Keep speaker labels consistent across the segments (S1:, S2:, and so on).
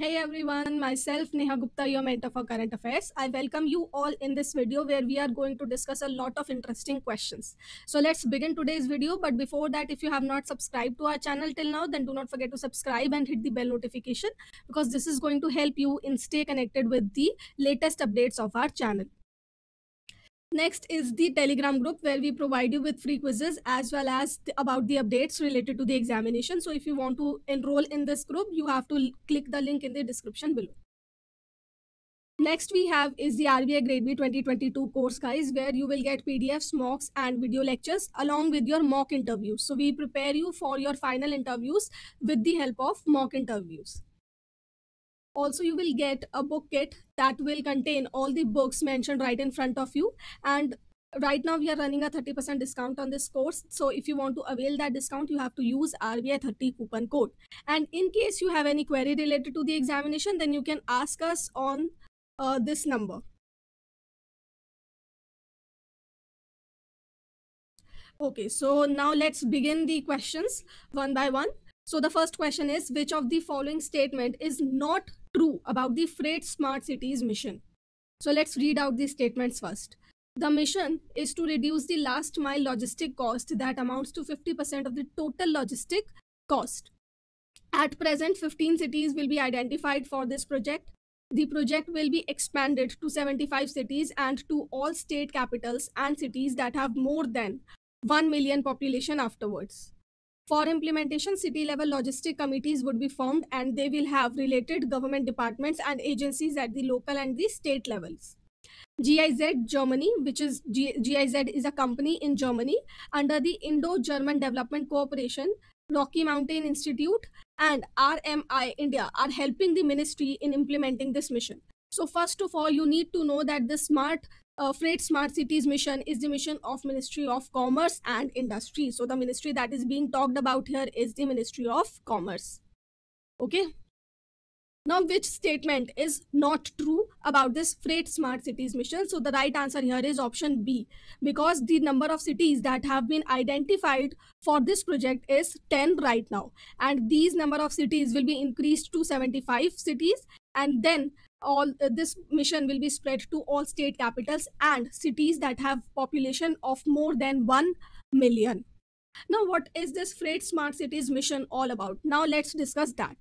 S1: Hey everyone, myself Neha Gupta, your mentor for current affairs. I welcome you all in this video where we are going to discuss a lot of interesting questions. So let's begin today's video. But before that, if you have not subscribed to our channel till now, then do not forget to subscribe and hit the bell notification because this is going to help you in stay connected with the latest updates of our channel. Next is the Telegram group where we provide you with free quizzes as well as th about the updates related to the examination. So if you want to enroll in this group, you have to click the link in the description below. Next we have is the RBI Grade B 2022 course guys where you will get PDFs, mocks and video lectures along with your mock interviews. So we prepare you for your final interviews with the help of mock interviews also you will get a book kit that will contain all the books mentioned right in front of you and right now we are running a 30% discount on this course so if you want to avail that discount you have to use rbi 30 coupon code and in case you have any query related to the examination then you can ask us on uh, this number okay so now let's begin the questions one by one so the first question is which of the following statement is not true about the Freight Smart Cities mission? So let's read out these statements first. The mission is to reduce the last mile logistic cost that amounts to 50% of the total logistic cost. At present, 15 cities will be identified for this project. The project will be expanded to 75 cities and to all state capitals and cities that have more than 1 million population afterwards. For implementation, city level logistic committees would be formed and they will have related government departments and agencies at the local and the state levels. GIZ Germany, which is G GIZ is a company in Germany under the Indo-German Development Cooperation, Rocky Mountain Institute and RMI India are helping the ministry in implementing this mission. So first of all, you need to know that the smart uh, Freight Smart Cities Mission is the mission of Ministry of Commerce and Industry. So the ministry that is being talked about here is the Ministry of Commerce. Okay. Now, which statement is not true about this Freight Smart Cities mission? So, the right answer here is option B because the number of cities that have been identified for this project is 10 right now. And these number of cities will be increased to 75 cities and then all uh, this mission will be spread to all state capitals and cities that have population of more than 1 million now what is this freight smart cities mission all about now let's discuss that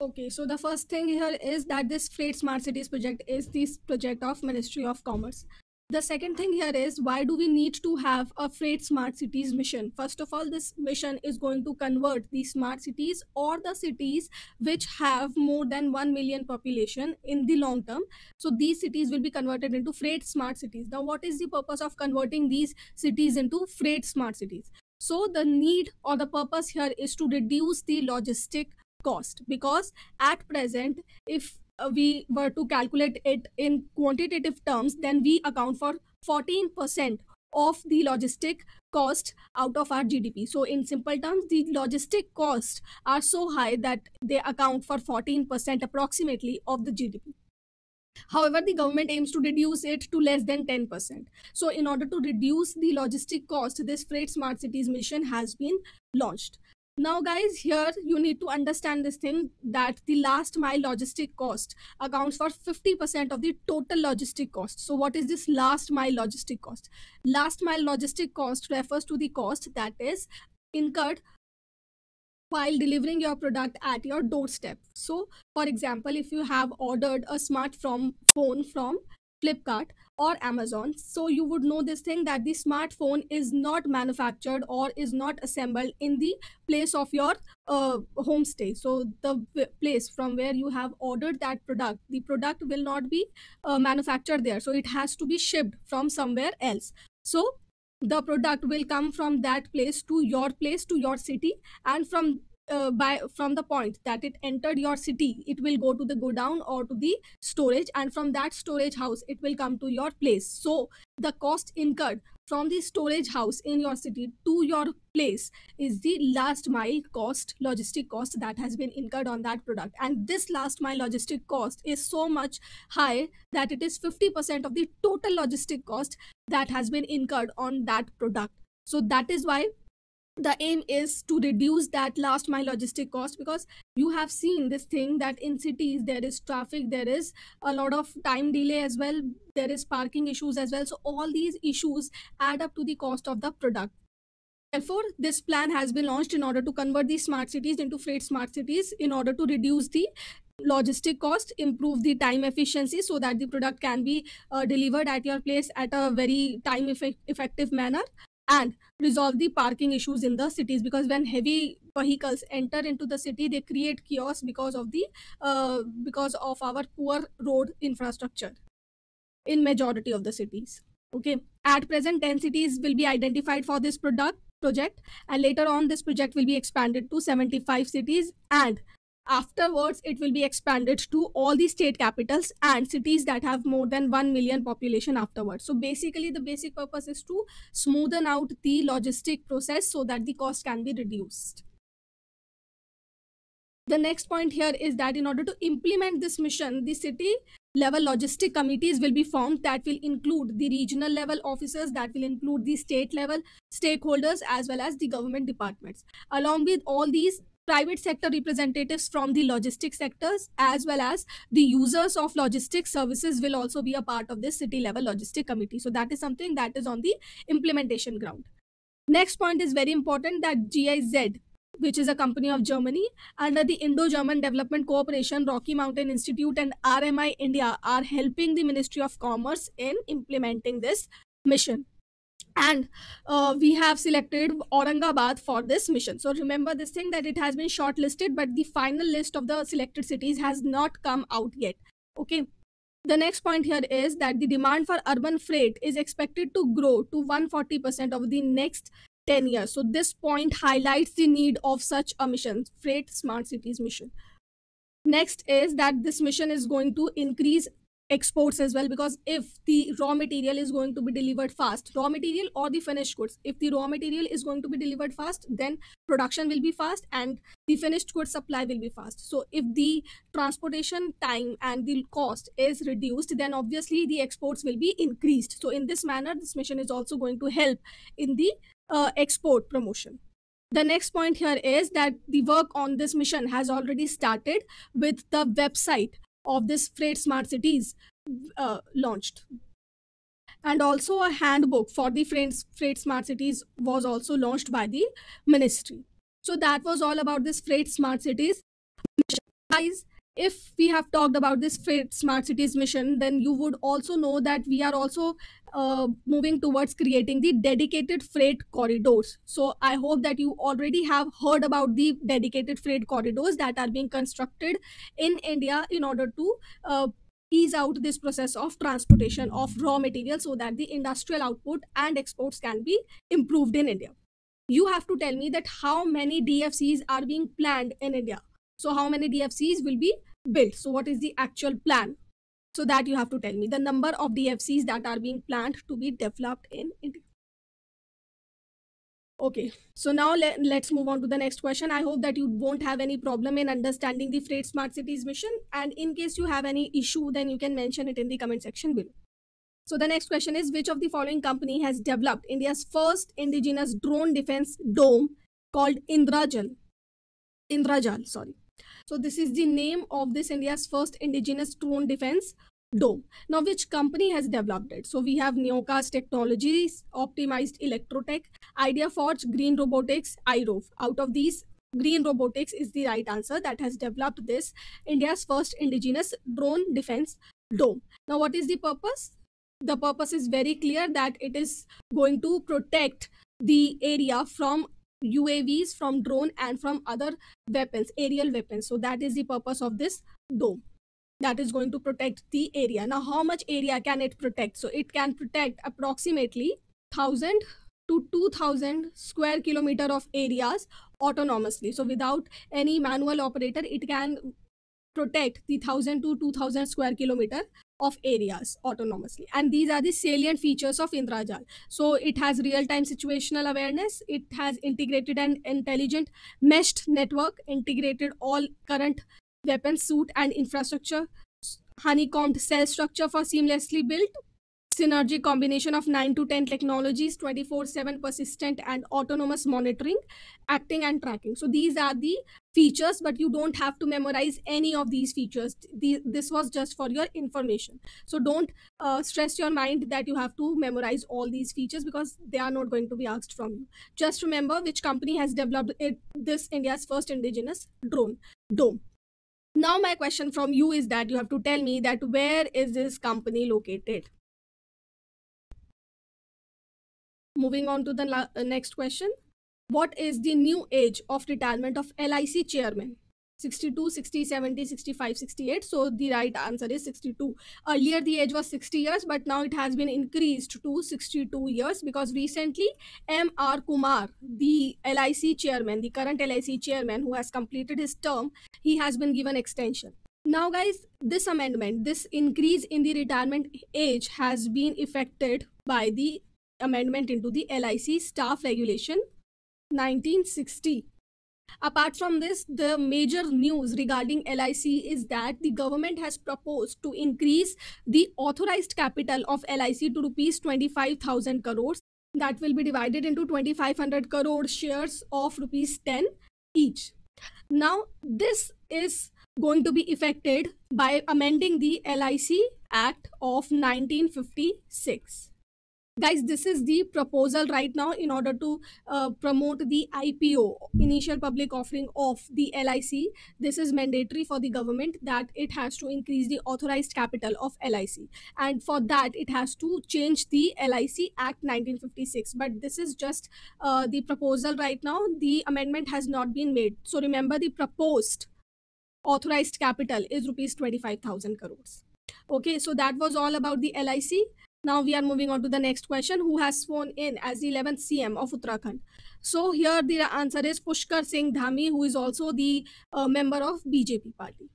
S1: okay so the first thing here is that this freight smart cities project is this project of ministry of commerce the second thing here is why do we need to have a freight smart cities mission first of all this mission is going to convert the smart cities or the cities which have more than 1 million population in the long term so these cities will be converted into freight smart cities now what is the purpose of converting these cities into freight smart cities so the need or the purpose here is to reduce the logistic cost because at present if we were to calculate it in quantitative terms, then we account for 14% of the logistic cost out of our GDP. So, in simple terms, the logistic costs are so high that they account for 14% approximately of the GDP. However, the government aims to reduce it to less than 10%. So, in order to reduce the logistic cost, this Freight Smart Cities mission has been launched. Now, guys, here you need to understand this thing that the last mile logistic cost accounts for 50% of the total logistic cost. So, what is this last mile logistic cost? Last mile logistic cost refers to the cost that is incurred while delivering your product at your doorstep. So, for example, if you have ordered a smartphone from Flipkart or Amazon. So you would know this thing that the smartphone is not manufactured or is not assembled in the place of your uh, homestay. So the place from where you have ordered that product, the product will not be uh, manufactured there. So it has to be shipped from somewhere else. So the product will come from that place to your place to your city and from uh, by from the point that it entered your city it will go to the godown or to the storage and from that storage house it will come to your place so the cost incurred from the storage house in your city to your place is the last mile cost logistic cost that has been incurred on that product and this last mile logistic cost is so much high that it is 50% of the total logistic cost that has been incurred on that product so that is why the aim is to reduce that last mile logistic cost because you have seen this thing that in cities there is traffic there is a lot of time delay as well there is parking issues as well so all these issues add up to the cost of the product therefore this plan has been launched in order to convert these smart cities into freight smart cities in order to reduce the logistic cost improve the time efficiency so that the product can be uh, delivered at your place at a very time effective manner and resolve the parking issues in the cities because when heavy vehicles enter into the city they create chaos because of the uh, because of our poor road infrastructure in majority of the cities okay at present 10 cities will be identified for this product project and later on this project will be expanded to 75 cities and Afterwards, it will be expanded to all the state capitals and cities that have more than 1 million population afterwards. So basically, the basic purpose is to smoothen out the logistic process so that the cost can be reduced the next point here is that in order to implement this mission the city level logistic committees will be formed that will include the regional level officers that will include the state level stakeholders as well as the government departments along with all these private sector representatives from the logistics sectors as well as the users of logistics services will also be a part of this city level logistic committee. So that is something that is on the implementation ground. Next point is very important that GIZ, which is a company of Germany, under the Indo German Development Corporation, Rocky Mountain Institute, and RMI India are helping the Ministry of Commerce in implementing this mission and uh, we have selected Aurangabad for this mission. So remember this thing that it has been shortlisted, but the final list of the selected cities has not come out yet. Okay. The next point here is that the demand for urban freight is expected to grow to 140% of the next 10 years. So this point highlights the need of such a mission, Freight Smart Cities mission. Next is that this mission is going to increase exports as well because if the raw material is going to be delivered fast raw material or the finished goods if the raw material is going to be delivered fast then production will be fast and the finished goods supply will be fast so if the transportation time and the cost is reduced then obviously the exports will be increased so in this manner this mission is also going to help in the uh, export promotion the next point here is that the work on this mission has already started with the website of this Freight Smart Cities uh, launched. And also a handbook for the Freight Smart Cities was also launched by the ministry. So that was all about this Freight Smart Cities if we have talked about this smart cities mission then you would also know that we are also uh, moving towards creating the dedicated freight corridors so i hope that you already have heard about the dedicated freight corridors that are being constructed in india in order to uh, ease out this process of transportation of raw material so that the industrial output and exports can be improved in india you have to tell me that how many dfcs are being planned in india so how many DFCs will be built? So what is the actual plan? So that you have to tell me the number of DFCs that are being planned to be developed in India. Okay, so now let, let's move on to the next question. I hope that you won't have any problem in understanding the Freight Smart Cities mission. And in case you have any issue, then you can mention it in the comment section below. So the next question is which of the following company has developed India's first indigenous drone defense dome called Indrajal? Indrajal, sorry. So this is the name of this India's first indigenous drone defense dome. Now which company has developed it? So we have Neocast Technologies, Optimized Electrotech, Idea Forge, Green Robotics, iRov. Out of these, Green Robotics is the right answer that has developed this India's first indigenous drone defense dome. Now what is the purpose? The purpose is very clear that it is going to protect the area from UAVs from drone and from other weapons, aerial weapons. So that is the purpose of this dome that is going to protect the area. Now, how much area can it protect? So it can protect approximately 1000 to 2000 square kilometer of areas autonomously. So without any manual operator, it can protect the 1000 to 2000 square kilometer of areas autonomously and these are the salient features of indrajal so it has real time situational awareness it has integrated and intelligent meshed network integrated all current weapon suit and infrastructure honeycombed cell structure for seamlessly built synergy combination of 9 to 10 technologies 24/7 persistent and autonomous monitoring acting and tracking so these are the features but you don't have to memorize any of these features the, this was just for your information so don't uh, stress your mind that you have to memorize all these features because they are not going to be asked from you just remember which company has developed it, this india's first indigenous drone dome now my question from you is that you have to tell me that where is this company located Moving on to the la- uh, next question. What is the new age of retirement of LIC chairman? 62, 60, 70, 65, 68. So the right answer is 62. Earlier the age was 60 years, but now it has been increased to 62 years because recently M.R. Kumar, the LIC chairman, the current LIC chairman who has completed his term, he has been given extension. Now, guys, this amendment, this increase in the retirement age has been effected by the amendment into the LIC staff regulation 1960. Apart from this, the major news regarding LIC is that the government has proposed to increase the authorized capital of LIC to rupees 25,000 crores. That will be divided into 2,500 crore shares of rupees 10 each. Now, this is going to be effected by amending the LIC Act of 1956 guys this is the proposal right now in order to uh, promote the ipo initial public offering of the lic this is mandatory for the government that it has to increase the authorized capital of lic and for that it has to change the lic act 1956 but this is just uh, the proposal right now the amendment has not been made so remember the proposed authorized capital is rupees 25000 crores okay so that was all about the lic now we are moving on to the next question. Who has sworn in as the 11th CM of Uttarakhand? So here the answer is Pushkar Singh Dhami, who is also the uh, member of BJP party.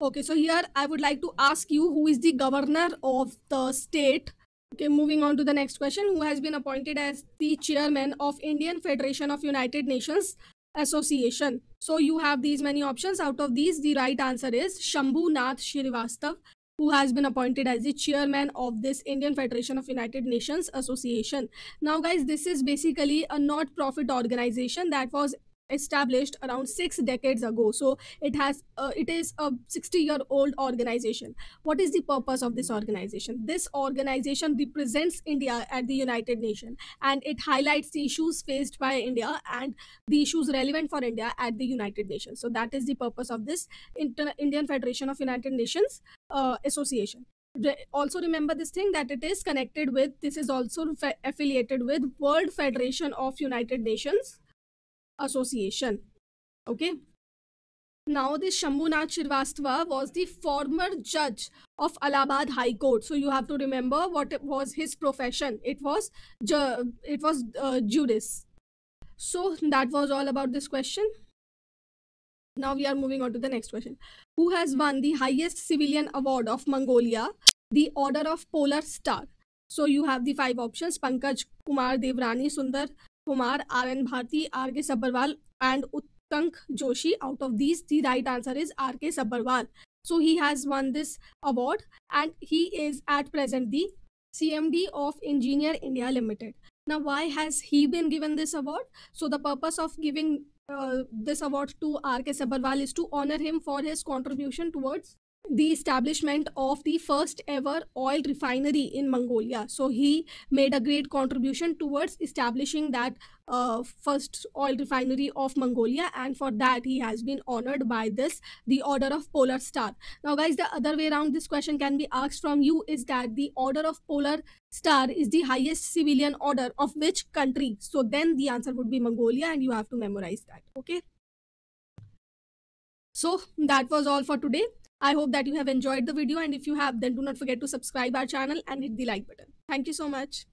S1: Okay, so here I would like to ask you who is the governor of the state. Okay, moving on to the next question. Who has been appointed as the chairman of Indian Federation of United Nations Association? So you have these many options. Out of these, the right answer is Shambhu Nath Shrivastav who has been appointed as the chairman of this Indian Federation of United Nations Association. Now, guys, this is basically a not profit organization that was established around six decades ago so it has uh, it is a 60 year old organization what is the purpose of this organization this organization represents india at the united nations and it highlights the issues faced by india and the issues relevant for india at the united nations so that is the purpose of this Inter- indian federation of united nations uh, association also remember this thing that it is connected with this is also affiliated with world federation of united nations association okay now this shambhunath shirvastava was the former judge of allahabad high court so you have to remember what was his profession it was ju it was uh, so that was all about this question now we are moving on to the next question who has won the highest civilian award of mongolia the order of polar star so you have the five options pankaj kumar devrani sundar Kumar, Arun Bharti, R. K. Sabbarwal, and Uttank Joshi. Out of these, the right answer is R. K. Sabbarwal. So he has won this award and he is at present the CMD of Engineer India Limited. Now, why has he been given this award? So the purpose of giving uh, this award to R. K. Sabbarwal is to honor him for his contribution towards the establishment of the first ever oil refinery in Mongolia. So he made a great contribution towards establishing that uh, first oil refinery of Mongolia, and for that he has been honored by this the Order of Polar Star. Now, guys, the other way around this question can be asked from you is that the Order of Polar Star is the highest civilian order of which country? So then the answer would be Mongolia, and you have to memorize that. Okay. So that was all for today. I hope that you have enjoyed the video and if you have then do not forget to subscribe our channel and hit the like button. Thank you so much.